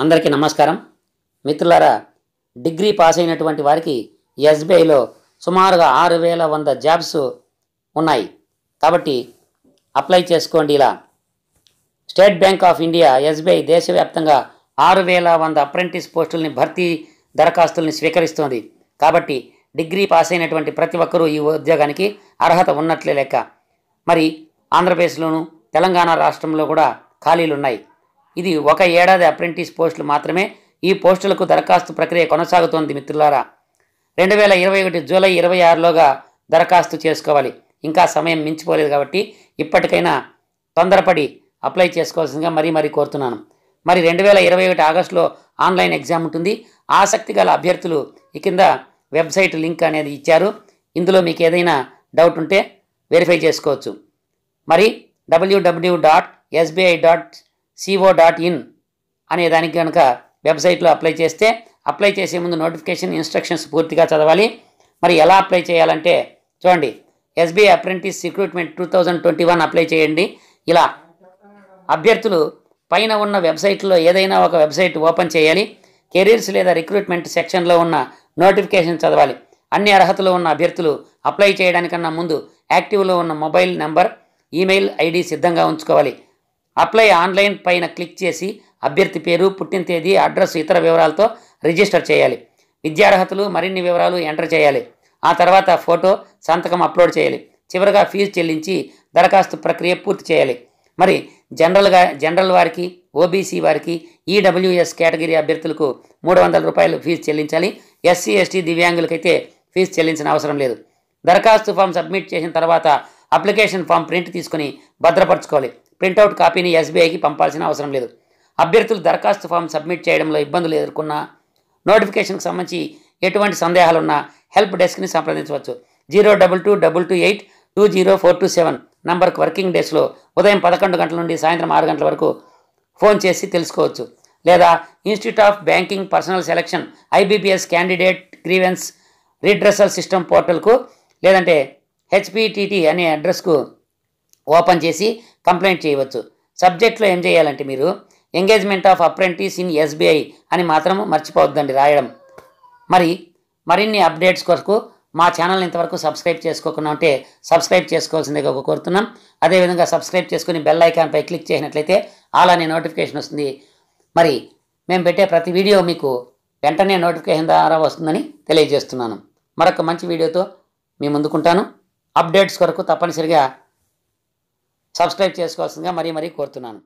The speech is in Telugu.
అందరికీ నమస్కారం మిత్రులారా డిగ్రీ పాస్ అయినటువంటి వారికి ఎస్బీఐలో సుమారుగా ఆరు వేల వంద జాబ్స్ ఉన్నాయి కాబట్టి అప్లై చేసుకోండి ఇలా State Bank of India SBI దేశవ్యాప్తంగా ఆరు వేల వంద అప్రెంటిస్ పోస్టుల్ని భర్తీ దరఖాస్తుల్ని స్వీకరిస్తోంది కాబట్టి డిగ్రీ పాస్ అయినటువంటి ప్రతి ఒక్కరూ ఈ ఉద్యోగానికి అర్హత ఉన్నట్లే లెక్క మరి ఆంధ్రప్రదేశ్లోను తెలంగాణ రాష్ట్రంలో కూడా ఖాళీలు ఉన్నాయి ఇది ఒక ఏడాది అప్రెంటిస్ పోస్టులు మాత్రమే ఈ పోస్టులకు దరఖాస్తు ప్రక్రియ కొనసాగుతోంది మిత్రులారా రెండు వేల ఇరవై ఒకటి జూలై ఇరవై ఆరులోగా దరఖాస్తు చేసుకోవాలి ఇంకా సమయం మించిపోలేదు కాబట్టి ఇప్పటికైనా తొందరపడి అప్లై చేసుకోవాల్సిందిగా మరీ మరీ కోరుతున్నాను మరి రెండు వేల ఇరవై ఒకటి ఆగస్టులో ఆన్లైన్ ఎగ్జామ్ ఉంటుంది ఆసక్తి గల అభ్యర్థులు ఈ కింద వెబ్సైట్ లింక్ అనేది ఇచ్చారు ఇందులో మీకు ఏదైనా డౌట్ ఉంటే వెరిఫై చేసుకోవచ్చు మరి డబ్ల్యూడబ్ల్యూ dot SBI dot co dot in అనే దానికి కనుక వెబ్సైట్లో అప్లై చేస్తే అప్లై చేసే ముందు నోటిఫికేషన్ ఇన్స్ట్రక్షన్స్ పూర్తిగా చదవాలి మరి ఎలా అప్లై చేయాలంటే చూడండి SBI apprentice recruitment two thousand twenty one apply చేయండి ఇలా అభ్యర్థులు పైన ఉన్న వెబ్సైట్లో ఏదైనా ఒక వెబ్సైట్ ఓపెన్ చేయాలి కెరీర్స్ లేదా రిక్రూట్మెంట్ సెక్షన్లో ఉన్న నోటిఫికేషన్ చదవాలి అన్ని అర్హతలు ఉన్న అభ్యర్థులు అప్లై చేయడానికన్నా ముందు యాక్టివ్లో ఉన్న మొబైల్ నెంబర్ ఈమెయిల్ ఐడి సిద్ధంగా ఉంచుకోవాలి అప్లై ఆన్లైన్ పైన క్లిక్ చేసి అభ్యర్థి పేరు పుట్టిన తేదీ అడ్రస్ ఇతర వివరాలతో రిజిస్టర్ చేయాలి విద్యార్హతలు మరిన్ని వివరాలు ఎంటర్ చేయాలి ఆ తర్వాత ఫోటో సంతకం అప్లోడ్ చేయాలి చివరగా ఫీజు చెల్లించి దరఖాస్తు ప్రక్రియ పూర్తి చేయాలి మరి జనరల్గా జనరల్ వారికి ఓబీసీ వారికి ఈడబ్ల్యూఎస్ కేటగిరీ అభ్యర్థులకు మూడు వందల రూపాయలు ఫీజు చెల్లించాలి ఎస్సీ ఎస్టీ దివ్యాంగులకైతే ఫీజు చెల్లించిన అవసరం లేదు దరఖాస్తు ఫామ్ సబ్మిట్ చేసిన తర్వాత అప్లికేషన్ ఫామ్ ప్రింట్ తీసుకుని భద్రపరచుకోవాలి ప్రింటౌట్ కాపీని ఎస్బీఐకి పంపాల్సిన అవసరం లేదు అభ్యర్థులు దరఖాస్తు ఫామ్ సబ్మిట్ చేయడంలో ఇబ్బందులు ఎదుర్కొన్న నోటిఫికేషన్కి సంబంధించి ఎటువంటి సందేహాలున్నా హెల్ప్ డెస్క్ని సంప్రదించవచ్చు zero double two double two eight two zero four two seven నంబర్కు వర్కింగ్ డేస్లో ఉదయం పదకొండు గంటల నుండి సాయంత్రం ఆరు గంటల వరకు ఫోన్ చేసి తెలుసుకోవచ్చు లేదా Institute of Banking Personnel Selection IBPS candidate grievance redressal system పోర్టల్కు లేదంటే హెచ్పిటిటి అనే అడ్రస్కు ఓపెన్ చేసి కంప్లైంట్ చేయవచ్చు సబ్జెక్ట్లో ఏం చేయాలంటే మీరు engagement of apprentice in SBI అని మాత్రం మర్చిపోవద్దండి రాయడం మరి మరిన్ని అప్డేట్స్ కొరకు మా ఛానల్ని ఇంతవరకు సబ్స్క్రైబ్ చేసుకోకుండా ఉంటే సబ్స్క్రైబ్ చేసుకోవాల్సిందిగా కోరుతున్నాం అదేవిధంగా సబ్స్క్రైబ్ చేసుకుని బెల్ ఐకాన్పై క్లిక్ చేసినట్లయితే అలానే నోటిఫికేషన్ వస్తుంది మరి మేము పెట్టే ప్రతి వీడియో మీకు వెంటనే నోటిఫికేషన్ ద్వారా వస్తుందని తెలియజేస్తున్నాను మరొక మంచి వీడియోతో మీ ముందుకుంటాను అప్డేట్స్ కొరకు తప్పనిసరిగా సబ్స్క్రైబ్ చేసుకోవాల్సిందిగా మరీ మరీ కోరుతున్నాను